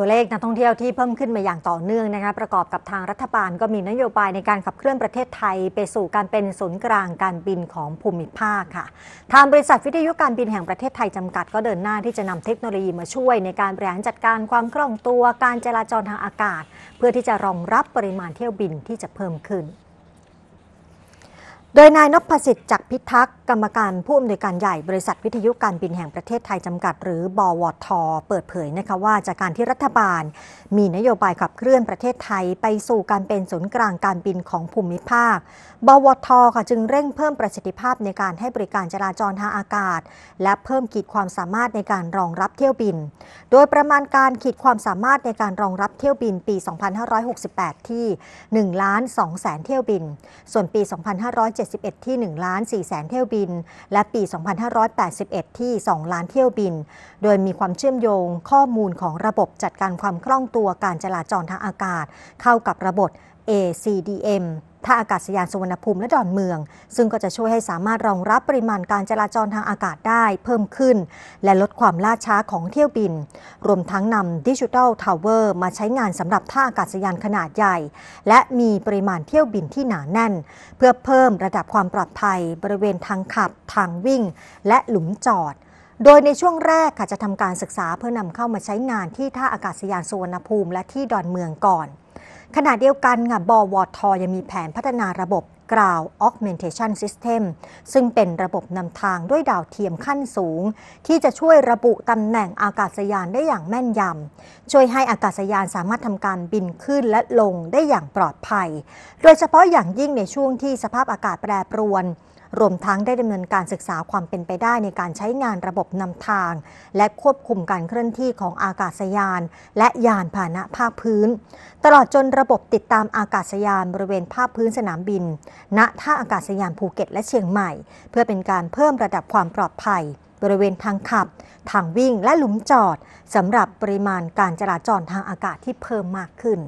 ตัวเลขนักท่องเที่ยวที่เพิ่มขึ้นมาอย่างต่อเนื่องนะคะประกอบกับทางรัฐบาลก็มีนโยบายในการขับเคลื่อนประเทศไทย ไปสู่การเป็นศูนย์กลางการบินของภูมิภาคค่ะทางบริษัทวิทยุการบินแห่งประเทศไทยจำกัดก็เดินหน้าที่จะนำเทคโนโลยีมาช่วยในการบริหารจัดการความคล่องตัว การจราจรทางอากาศ เพื่อที่จะรองรับปริมาณเที่ยวบินที่จะเพิ่มขึ้นโดยนายนพสิทธิ์จากพิทักษ์กรรมการผู้อำนวยการใหญ่บริษัทวิทยุการบินแห่งประเทศไทยจำกัดหรือ บวท เปิดเผยนะคะว่าจากการที่รัฐบาลมีนโยบายขับเคลื่อนประเทศไทยไปสู่การเป็นศูนย์กลางการบินของภูมิภาค บวทค่ะจึงเร่งเพิ่มประสิทธิภาพในการให้บริการจราจรทางอากาศและเพิ่มขีดความสามารถในการรองรับเที่ยวบิน โดยประมาณการขีดความสามารถในการรองรับเที่ยวบินปี 2568 ที่1ล้าน2แสนเที่ยวบิน ส่วนปี 2570 2571 ที่ 1 ล้าน 4 แสนเที่ยวบิน และปี 2581 ที่ 2 ล้านเที่ยวบิน โดยมีความเชื่อมโยงข้อมูลของระบบจัดการความคล่องตัวการจราจรทางอากาศ เข้ากับระบบ ACDM ท่าอากาศยานสุวรรณภูมิและดอนเมือง ซึ่งก็จะช่วยให้สามารถรองรับปริมาณการจราจรทางอากาศได้เพิ่มขึ้นและลดความล่าช้าของเที่ยวบิน รวมทั้งนำดิจิทัลทาวเวอร์มาใช้งานสำหรับท่าอากาศยานขนาดใหญ่ และมีปริมาณเที่ยวบินที่หนาแน่น เพื่อเพิ่มระดับความปลอดภัยบริเวณทางขับ ทางวิ่งและหลุมจอด โดยในช่วงแรกค่ะจะทำการศึกษาเพื่อนำเข้ามาใช้งานที่ท่าอากาศยานสุวรรณภูมิและที่ดอนเมืองก่อนขณะเดียวกันค่ะบวท ยังมีแผนพัฒนาระบบกราว n Augmentation System ซึ่งเป็นระบบนำทางด้วยดาวเทียมขั้นสูง ที่จะช่วยระบุตำแหน่งอากาศยานได้อย่างแม่นยำ ช่วยให้อากาศยานสามารถทำการบินขึ้นและลงได้อย่างปลอดภัย โดยเฉพาะอย่างยิ่งในช่วงที่สภาพอากาศแปรปรวนรวมทั้งได้ดำเนินการศึกษาความเป็นไปได้ในการใช้งานระบบนำทาง และควบคุมการเคลื่อนที่ของอากาศยานและยานพาหนะภาคพื้น ตลอดจนระบบติดตามอากาศยานบริเวณภาคพื้นสนามบินณท่าอากาศยานภูเก็ต และเชียงใหม่ เพื่อเป็นการเพิ่มระดับความปลอดภัย บริเวณทางขับ ทางวิ่งและหลุมจอดสำหรับปริมาณการจราจรทางอากาศที่เพิ่มมากขึ้น